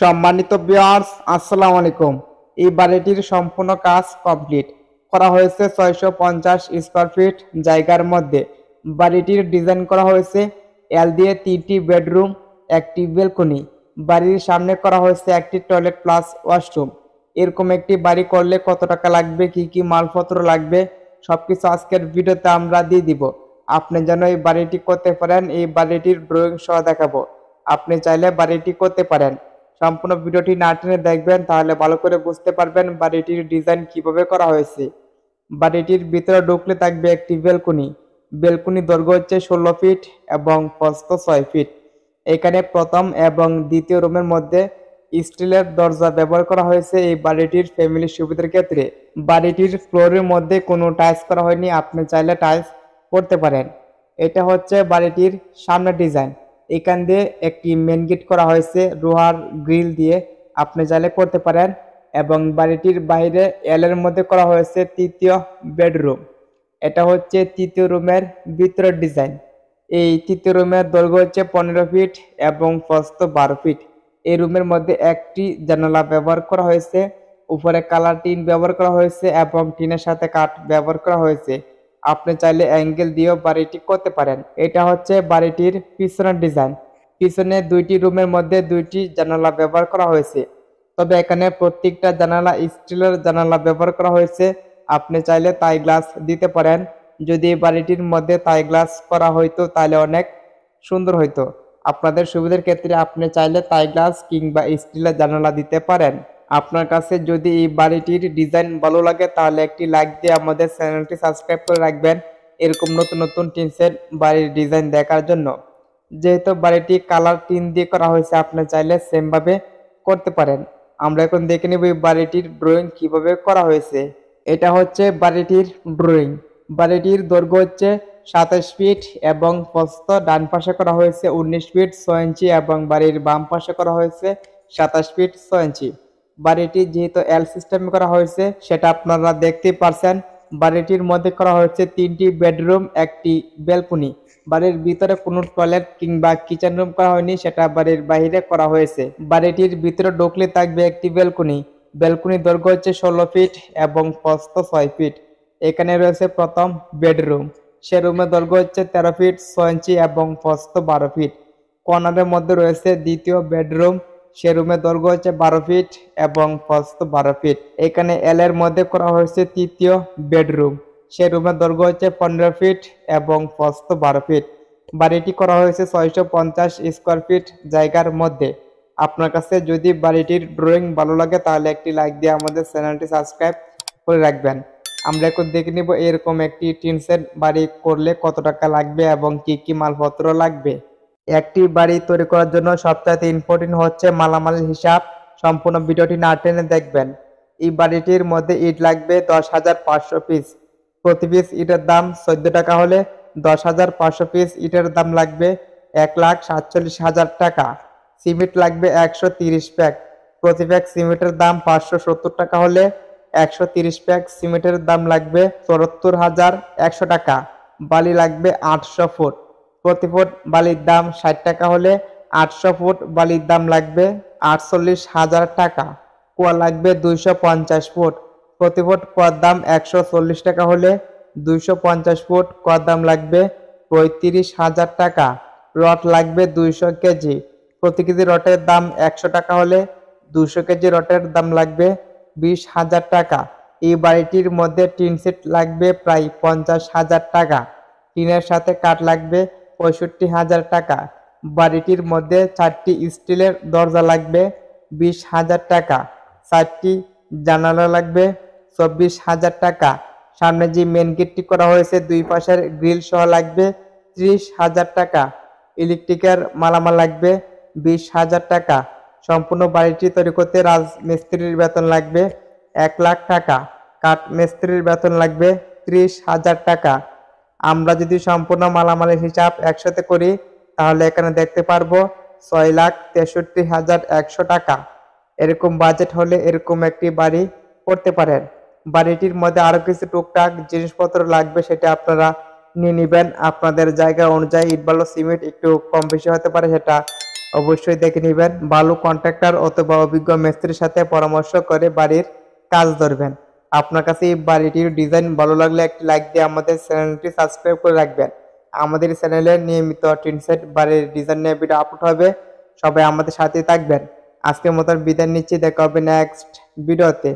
সম্মানিত বিয়ার্স আসসালামু আলাইকুম এই বাড়িটির সম্পূর্ণ কাজ কমপ্লিট করা হয়েছে ছয়শো পঞ্চাশ স্কোয়ার ফিট জায়গার মধ্যে বাড়িটির ডিজাইন করা হয়েছে এল দিয়ে তিনটি বেডরুম একটি বেলকনি বাড়ির সামনে করা হয়েছে একটি টয়লেট প্লাস ওয়াশরুম এরকম একটি বাড়ি করলে কত টাকা লাগবে কি কি মালপত্র লাগবে সব কিছু আজকের ভিডিওতে আমরা দিয়ে দিব আপনি যেন এই বাড়িটি করতে পারেন এই বাড়িটির ড্রয়িং সহ দেখাবো আপনি চাইলে বাড়িটি করতে পারেন সম্পূর্ণ ভিডিওটি না টেনে দেখবেন তাহলে ভালো করে বুঝতে পারবেন বাড়িটির ডিজাইন কিভাবে করা হয়েছে বাড়িটির ভিতরে ঢুকলে থাকবে একটি বেলকুনি বেলকুনি দৈর্ঘ্য হচ্ছে ষোলো ফিট এবং প্রস্ত ছয় ফিট এখানে প্রথম এবং দ্বিতীয় রুমের মধ্যে স্টিলের দরজা ব্যবহার করা হয়েছে এই বাড়িটির ফ্যামিলির সুবিধার ক্ষেত্রে বাড়িটির ফ্লোরের মধ্যে কোনো টাইলস করা হয়নি আপনি চাইলে টাইলস করতে পারেন এটা হচ্ছে বাড়িটির সামনের ডিজাইন এখান দিয়ে একটি মেন গেট করা হয়েছে রোহার গ্রিল দিয়ে আপনি চাইলে করতে পারেন এবং বাড়িটির বাইরে এলের মধ্যে করা হয়েছে তৃতীয় বেডরুম এটা হচ্ছে তৃতীয় রুমের ভিতরের ডিজাইন এই তৃতীয় রুমের দৈর্ঘ্য হচ্ছে পনেরো ফিট এবং প্রস্ত বারো ফিট এই রুমের মধ্যে একটি জানালা ব্যবহার করা হয়েছে উপরে কালার টিন ব্যবহার করা হয়েছে এবং টিনের সাথে কাঠ ব্যবহার করা হয়েছে আপনি চাইলে অ্যাঙ্গেল দিয়েও বাড়িটি করতে পারেন এটা হচ্ছে বাড়িটির পিছনের ডিজাইন পিছনে দুইটি রুমের মধ্যে দুইটি জানালা ব্যবহার করা হয়েছে তবে এখানে প্রত্যেকটা জানালা স্টিলের জানালা ব্যবহার করা হয়েছে আপনি চাইলে তাই গ্লাস দিতে পারেন যদি বাড়িটির মধ্যে তাই গ্লাস করা হইতো তাহলে অনেক সুন্দর হইতো আপনাদের সুবিধার ক্ষেত্রে আপনি চাইলে তাই গ্লাস কিংবা স্টিলের জানালা দিতে পারেন আপনার কাছে যদি এই বাড়িটির ডিজাইন ভালো লাগে তাহলে একটি লাইক দিয়ে আমাদের চ্যানেলটি সাবস্ক্রাইব করে রাখবেন এরকম নতুন নতুন টিনসের বাড়ির ডিজাইন দেখার জন্য যেহেতু বাড়িটি কালার টিন দিয়ে করা হয়েছে আপনি চাইলে সেমভাবে করতে পারেন আমরা এখন দেখে নেব এই বাড়িটির ড্রয়িং কিভাবে করা হয়েছে এটা হচ্ছে বাড়িটির ড্রয়িং বাড়িটির দৈর্ঘ্য হচ্ছে সাতাশ ফিট এবং প্রস্ত ডান পাশে করা হয়েছে উনিশ ফিট ছয় ইঞ্চি এবং বাড়ির বাম পাশে করা হয়েছে সাতাশ ফিট ছয় ইঞ্চি বাড়িটি যেহেতু এল সিস্টেম করা হয়েছে সেটা আপনারা দেখতে পারছেন বাড়িটির মধ্যে করা হয়েছে তিনটি বেডরুম একটি ব্যালকনি বাড়ির ভিতরে কোনো টয়লেট কিংবা কিচেন রুম করা হয়নি সেটা বাড়ির বাইরে করা হয়েছে বাড়িটির ভিতরে ঢুকলে থাকবে একটি ব্যালকনি বেলকুনি দৈর্ঘ্য হচ্ছে ষোলো ফিট এবং পস্ত ছয় ফিট এখানে রয়েছে প্রথম বেডরুম সে রুমের দৈর্ঘ্য হচ্ছে তেরো ফিট ছয় ইঞ্চি এবং পস্ত বারো ফিট কর্নারের মধ্যে রয়েছে দ্বিতীয় বেডরুম সে রুমের দৈর্ঘ্য হচ্ছে বারো ফিট এবং প্রস্ত বারো ফিট এখানে এল এর মধ্যে করা হয়েছে তৃতীয় বেডরুম সে রুমের দৈর্ঘ্য হচ্ছে পনেরো ফিট এবং প্রস্ত বারো ফিট বাড়িটি করা হয়েছে ছয়শো পঞ্চাশ স্কোয়ার ফিট জায়গার মধ্যে আপনার কাছে যদি বাড়িটির ড্রয়িং ভালো লাগে তাহলে একটি লাইক দিয়ে আমাদের চ্যানেলটি সাবস্ক্রাইব করে রাখবেন আমরা এখন দেখে নিব এরকম একটি টিনসেট বাড়ি করলে কত টাকা লাগবে এবং কি কি মালপত্র লাগবে একটি বাড়ি তৈরি করার জন্য সপ্তাহে ইম্পর্টেন্ট হচ্ছে মালামালের হিসাব সম্পূর্ণ ভিডিওটি না টেনে দেখবেন এই বাড়িটির মধ্যে ইট লাগবে দশ হাজার পাঁচশো পিস প্রতি পিস ইটের দাম চোদ্দ টাকা হলে দশ হাজার পাঁচশো পিস ইটের দাম লাগবে এক লাখ সাতচল্লিশ হাজার টাকা সিমেন্ট লাগবে একশো তিরিশ প্যাক প্রতি প্যাক সিমেন্টের দাম পাঁচশো সত্তর টাকা হলে একশো তিরিশ প্যাক সিমেন্টের দাম লাগবে চুয়াত্তর হাজার একশো টাকা বালি লাগবে আটশো ফুট প্রতি ফুট বালির দাম ষাট টাকা হলে আটশো ফুট বালির দাম লাগবে আটচল্লিশ হাজার টাকা কুয়া লাগবে দুইশো পঞ্চাশ ফুট প্রতি ফুট কর দাম একশো চল্লিশ টাকা হলে দুইশো পঞ্চাশ ফুট কর দাম লাগবে পঁয়ত্রিশ হাজার টাকা রট লাগবে দুইশো কেজি প্রতি কেজি রটের দাম একশো টাকা হলে দুশো কেজি রটের দাম লাগবে বিশ হাজার টাকা এই বাড়িটির মধ্যে টিন সেট লাগবে প্রায় পঞ্চাশ হাজার টাকা টিনের সাথে কাঠ লাগবে পঁয়ষট্টি হাজার টাকা বাড়িটির মধ্যে চারটি স্টিলের দরজা লাগবে বিশ হাজার টাকা চারটি জানালা লাগবে চব্বিশ হাজার টাকা সামনে যে মেন গেটটি করা হয়েছে দুই পাশের গ্রিল সহ লাগবে ত্রিশ হাজার টাকা ইলেকট্রিকের মালামাল লাগবে বিশ হাজার টাকা সম্পূর্ণ বাড়িটি তৈরি করতে রাজমিস্ত্রির বেতন লাগবে এক লাখ টাকা কাঠ মিস্ত্রির বেতন লাগবে ত্রিশ হাজার টাকা আমরা যদি সম্পূর্ণ মালামালের হিসাব একসাথে করি তাহলে এখানে দেখতে পারবো ছয় লাখ তেষট্টি হাজার একশো টাকা এরকম বাজেট হলে এরকম একটি বাড়ি করতে পারেন বাড়িটির মধ্যে আরও কিছু টুকটাক জিনিসপত্র লাগবে সেটা আপনারা নিয়ে নেবেন আপনাদের জায়গা অনুযায়ী ইটবালো সিমেন্ট একটু কম বেশি হতে পারে সেটা অবশ্যই দেখে নেবেন ভালো কন্ট্রাক্টর অথবা অভিজ্ঞ মিস্ত্রির সাথে পরামর্শ করে বাড়ির কাজ ধরবেন আপনার কাছে এই বাড়িটির ডিজাইন ভালো লাগলে একটি লাইক দিয়ে আমাদের চ্যানেলটি সাবস্ক্রাইব করে রাখবেন আমাদের চ্যানেলে নিয়মিত টিন সেট বাড়ির ডিজাইন নিয়ে ভিডিও আপলোড হবে সবাই আমাদের সাথে থাকবেন আজকের মতন বিদায় নিচ্ছি দেখা হবে নেক্সট ভিডিওতে